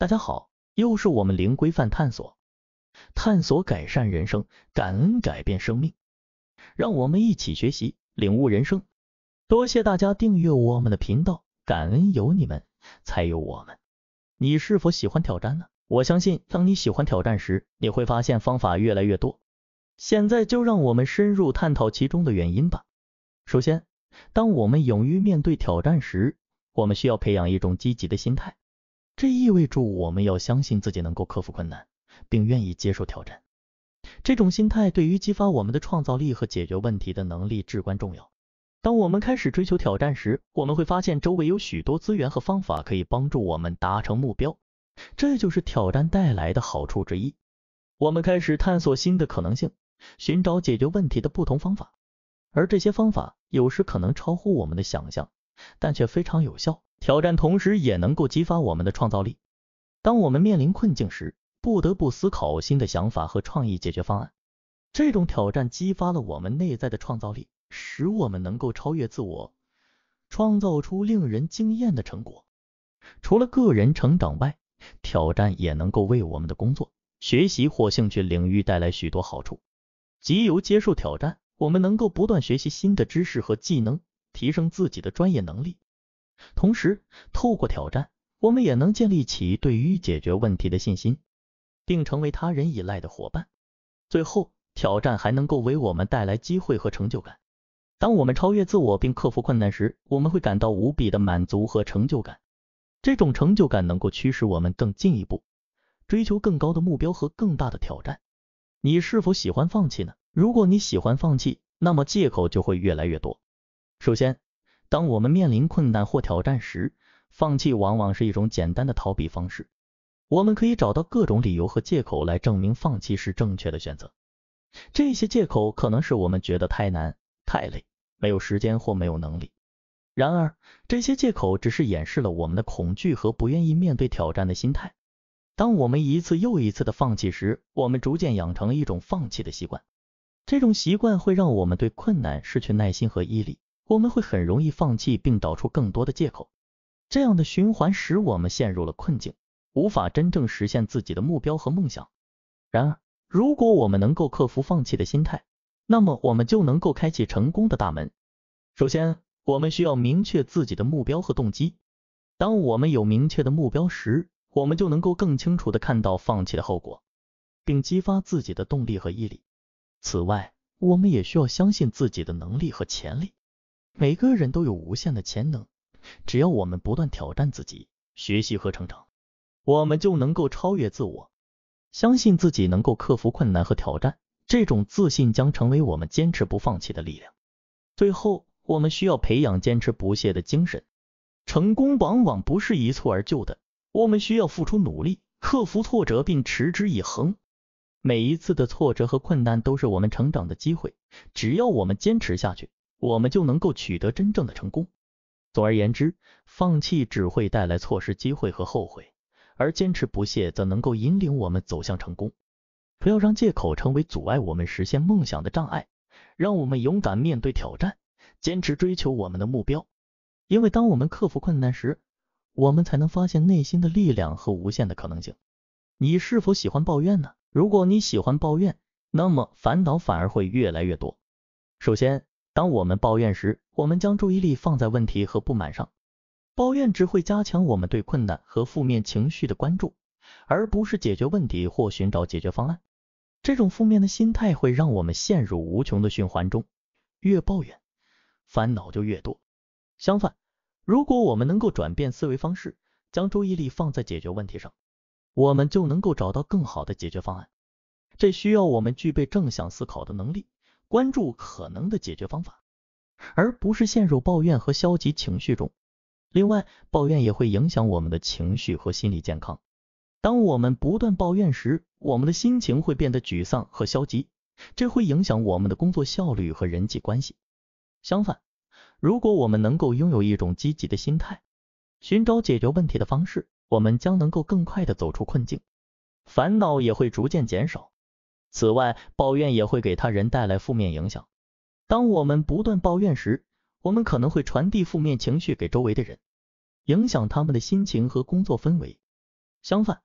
大家好，又是我们零规范探索，探索改善人生，感恩改变生命，让我们一起学习领悟人生。多谢大家订阅我们的频道，感恩有你们才有我们。你是否喜欢挑战呢？我相信，当你喜欢挑战时，你会发现方法越来越多。现在就让我们深入探讨其中的原因吧。首先，当我们勇于面对挑战时，我们需要培养一种积极的心态。这意味着我们要相信自己能够克服困难，并愿意接受挑战。这种心态对于激发我们的创造力和解决问题的能力至关重要。当我们开始追求挑战时，我们会发现周围有许多资源和方法可以帮助我们达成目标。这就是挑战带来的好处之一。我们开始探索新的可能性，寻找解决问题的不同方法，而这些方法有时可能超乎我们的想象。但却非常有效。挑战同时也能够激发我们的创造力。当我们面临困境时，不得不思考新的想法和创意解决方案。这种挑战激发了我们内在的创造力，使我们能够超越自我，创造出令人惊艳的成果。除了个人成长外，挑战也能够为我们的工作、学习或兴趣领域带来许多好处。藉由接受挑战，我们能够不断学习新的知识和技能。提升自己的专业能力，同时透过挑战，我们也能建立起对于解决问题的信心，并成为他人依赖的伙伴。最后，挑战还能够为我们带来机会和成就感。当我们超越自我并克服困难时，我们会感到无比的满足和成就感。这种成就感能够驱使我们更进一步，追求更高的目标和更大的挑战。你是否喜欢放弃呢？如果你喜欢放弃，那么借口就会越来越多。首先，当我们面临困难或挑战时，放弃往往是一种简单的逃避方式。我们可以找到各种理由和借口来证明放弃是正确的选择。这些借口可能是我们觉得太难、太累、没有时间或没有能力。然而，这些借口只是掩饰了我们的恐惧和不愿意面对挑战的心态。当我们一次又一次的放弃时，我们逐渐养成了一种放弃的习惯。这种习惯会让我们对困难失去耐心和毅力。我们会很容易放弃，并找出更多的借口。这样的循环使我们陷入了困境，无法真正实现自己的目标和梦想。然而，如果我们能够克服放弃的心态，那么我们就能够开启成功的大门。首先，我们需要明确自己的目标和动机。当我们有明确的目标时，我们就能够更清楚的看到放弃的后果，并激发自己的动力和毅力。此外，我们也需要相信自己的能力和潜力。每个人都有无限的潜能，只要我们不断挑战自己、学习和成长，我们就能够超越自我。相信自己能够克服困难和挑战，这种自信将成为我们坚持不放弃的力量。最后，我们需要培养坚持不懈的精神。成功往往不是一蹴而就的，我们需要付出努力，克服挫折，并持之以恒。每一次的挫折和困难都是我们成长的机会，只要我们坚持下去。我们就能够取得真正的成功。总而言之，放弃只会带来错失机会和后悔，而坚持不懈则能够引领我们走向成功。不要让借口成为阻碍我们实现梦想的障碍，让我们勇敢面对挑战，坚持追求我们的目标。因为当我们克服困难时，我们才能发现内心的力量和无限的可能性。你是否喜欢抱怨呢？如果你喜欢抱怨，那么烦恼反而会越来越多。首先，当我们抱怨时，我们将注意力放在问题和不满上，抱怨只会加强我们对困难和负面情绪的关注，而不是解决问题或寻找解决方案。这种负面的心态会让我们陷入无穷的循环中，越抱怨，烦恼就越多。相反，如果我们能够转变思维方式，将注意力放在解决问题上，我们就能够找到更好的解决方案。这需要我们具备正向思考的能力。关注可能的解决方法，而不是陷入抱怨和消极情绪中。另外，抱怨也会影响我们的情绪和心理健康。当我们不断抱怨时，我们的心情会变得沮丧和消极，这会影响我们的工作效率和人际关系。相反，如果我们能够拥有一种积极的心态，寻找解决问题的方式，我们将能够更快的走出困境，烦恼也会逐渐减少。此外，抱怨也会给他人带来负面影响。当我们不断抱怨时，我们可能会传递负面情绪给周围的人，影响他们的心情和工作氛围。相反，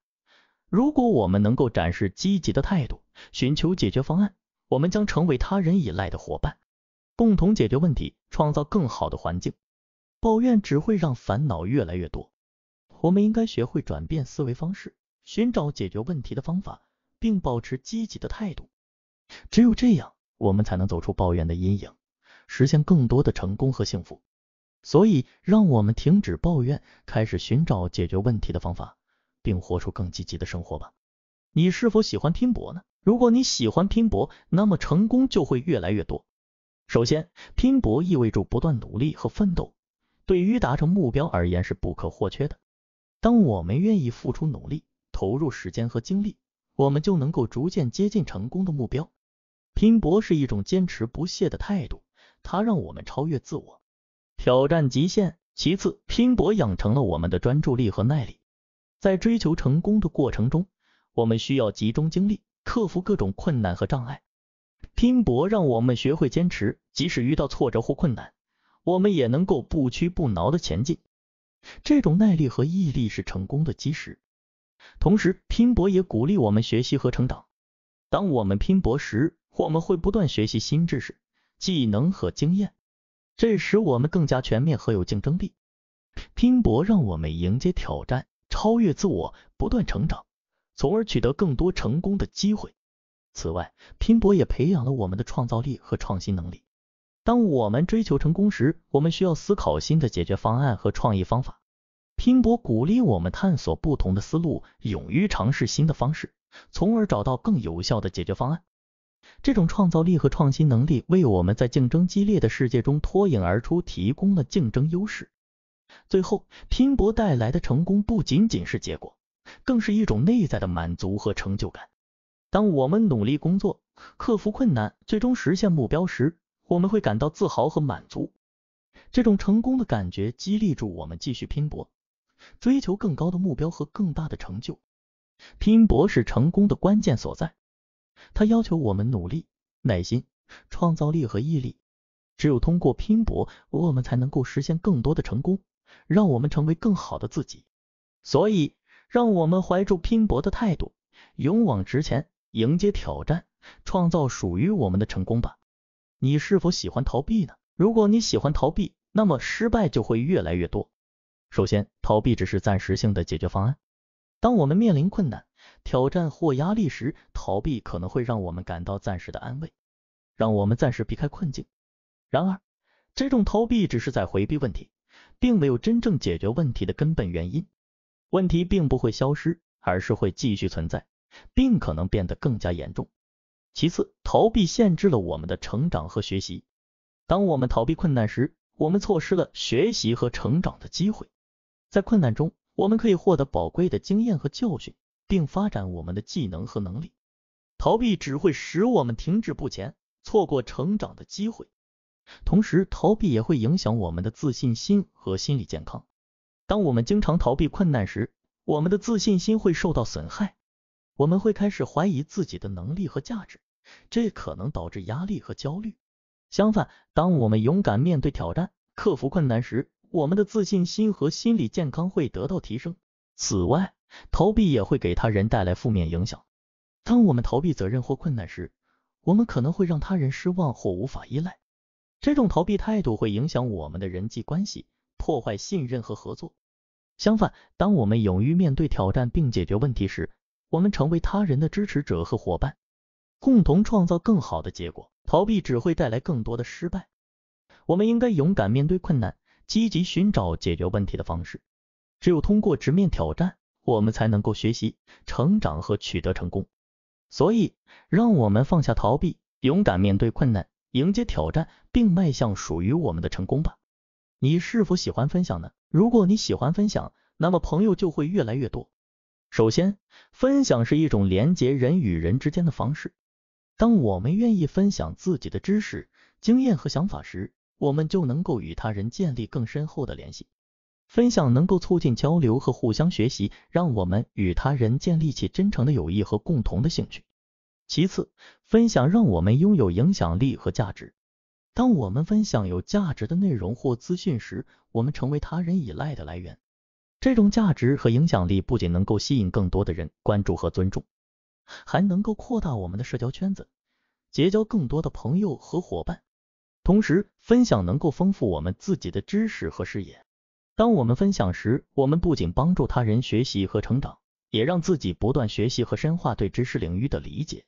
如果我们能够展示积极的态度，寻求解决方案，我们将成为他人依赖的伙伴，共同解决问题，创造更好的环境。抱怨只会让烦恼越来越多。我们应该学会转变思维方式，寻找解决问题的方法。并保持积极的态度，只有这样，我们才能走出抱怨的阴影，实现更多的成功和幸福。所以，让我们停止抱怨，开始寻找解决问题的方法，并活出更积极的生活吧。你是否喜欢拼搏呢？如果你喜欢拼搏，那么成功就会越来越多。首先，拼搏意味着不断努力和奋斗，对于达成目标而言是不可或缺的。当我们愿意付出努力，投入时间和精力。我们就能够逐渐接近成功的目标。拼搏是一种坚持不懈的态度，它让我们超越自我，挑战极限。其次，拼搏养成了我们的专注力和耐力。在追求成功的过程中，我们需要集中精力，克服各种困难和障碍。拼搏让我们学会坚持，即使遇到挫折或困难，我们也能够不屈不挠的前进。这种耐力和毅力是成功的基石。同时，拼搏也鼓励我们学习和成长。当我们拼搏时，我们会不断学习新知识、技能和经验，这使我们更加全面和有竞争力。拼搏让我们迎接挑战，超越自我，不断成长，从而取得更多成功的机会。此外，拼搏也培养了我们的创造力和创新能力。当我们追求成功时，我们需要思考新的解决方案和创意方法。拼搏鼓励我们探索不同的思路，勇于尝试新的方式，从而找到更有效的解决方案。这种创造力和创新能力为我们在竞争激烈的世界中脱颖而出提供了竞争优势。最后，拼搏带来的成功不仅仅是结果，更是一种内在的满足和成就感。当我们努力工作、克服困难，最终实现目标时，我们会感到自豪和满足。这种成功的感觉激励住我们继续拼搏。追求更高的目标和更大的成就，拼搏是成功的关键所在。它要求我们努力、耐心、创造力和毅力。只有通过拼搏，我们才能够实现更多的成功，让我们成为更好的自己。所以，让我们怀住拼搏的态度，勇往直前，迎接挑战，创造属于我们的成功吧。你是否喜欢逃避呢？如果你喜欢逃避，那么失败就会越来越多。首先，逃避只是暂时性的解决方案。当我们面临困难、挑战或压力时，逃避可能会让我们感到暂时的安慰，让我们暂时避开困境。然而，这种逃避只是在回避问题，并没有真正解决问题的根本原因。问题并不会消失，而是会继续存在，并可能变得更加严重。其次，逃避限制了我们的成长和学习。当我们逃避困难时，我们错失了学习和成长的机会。在困难中，我们可以获得宝贵的经验和教训，并发展我们的技能和能力。逃避只会使我们停滞不前，错过成长的机会。同时，逃避也会影响我们的自信心和心理健康。当我们经常逃避困难时，我们的自信心会受到损害，我们会开始怀疑自己的能力和价值，这可能导致压力和焦虑。相反，当我们勇敢面对挑战，克服困难时，我们的自信心和心理健康会得到提升。此外，逃避也会给他人带来负面影响。当我们逃避责任或困难时，我们可能会让他人失望或无法依赖。这种逃避态度会影响我们的人际关系，破坏信任和合作。相反，当我们勇于面对挑战并解决问题时，我们成为他人的支持者和伙伴，共同创造更好的结果。逃避只会带来更多的失败。我们应该勇敢面对困难。积极寻找解决问题的方式，只有通过直面挑战，我们才能够学习、成长和取得成功。所以，让我们放下逃避，勇敢面对困难，迎接挑战，并迈向属于我们的成功吧。你是否喜欢分享呢？如果你喜欢分享，那么朋友就会越来越多。首先，分享是一种连接人与人之间的方式。当我们愿意分享自己的知识、经验和想法时，我们就能够与他人建立更深厚的联系。分享能够促进交流和互相学习，让我们与他人建立起真诚的友谊和共同的兴趣。其次，分享让我们拥有影响力和价值。当我们分享有价值的内容或资讯时，我们成为他人依赖的来源。这种价值和影响力不仅能够吸引更多的人关注和尊重，还能够扩大我们的社交圈子，结交更多的朋友和伙伴。同时，分享能够丰富我们自己的知识和视野。当我们分享时，我们不仅帮助他人学习和成长，也让自己不断学习和深化对知识领域的理解。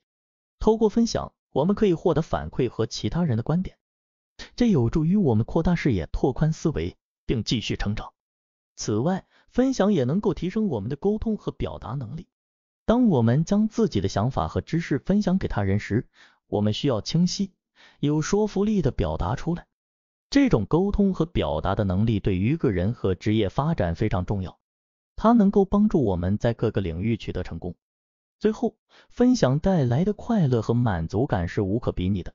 通过分享，我们可以获得反馈和其他人的观点，这有助于我们扩大视野、拓宽思维，并继续成长。此外，分享也能够提升我们的沟通和表达能力。当我们将自己的想法和知识分享给他人时，我们需要清晰。有说服力的表达出来，这种沟通和表达的能力对于个人和职业发展非常重要。它能够帮助我们在各个领域取得成功。最后，分享带来的快乐和满足感是无可比拟的。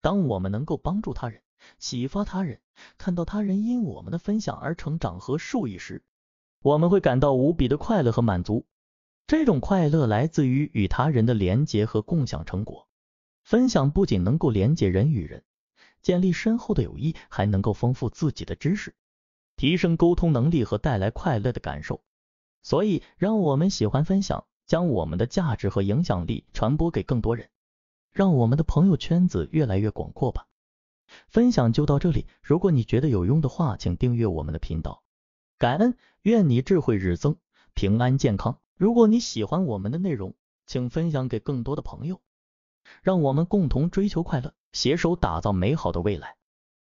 当我们能够帮助他人、启发他人、看到他人因我们的分享而成长和受益时，我们会感到无比的快乐和满足。这种快乐来自于与他人的连结和共享成果。分享不仅能够连接人与人，建立深厚的友谊，还能够丰富自己的知识，提升沟通能力和带来快乐的感受。所以，让我们喜欢分享，将我们的价值和影响力传播给更多人，让我们的朋友圈子越来越广阔吧。分享就到这里，如果你觉得有用的话，请订阅我们的频道。感恩，愿你智慧日增，平安健康。如果你喜欢我们的内容，请分享给更多的朋友。让我们共同追求快乐，携手打造美好的未来。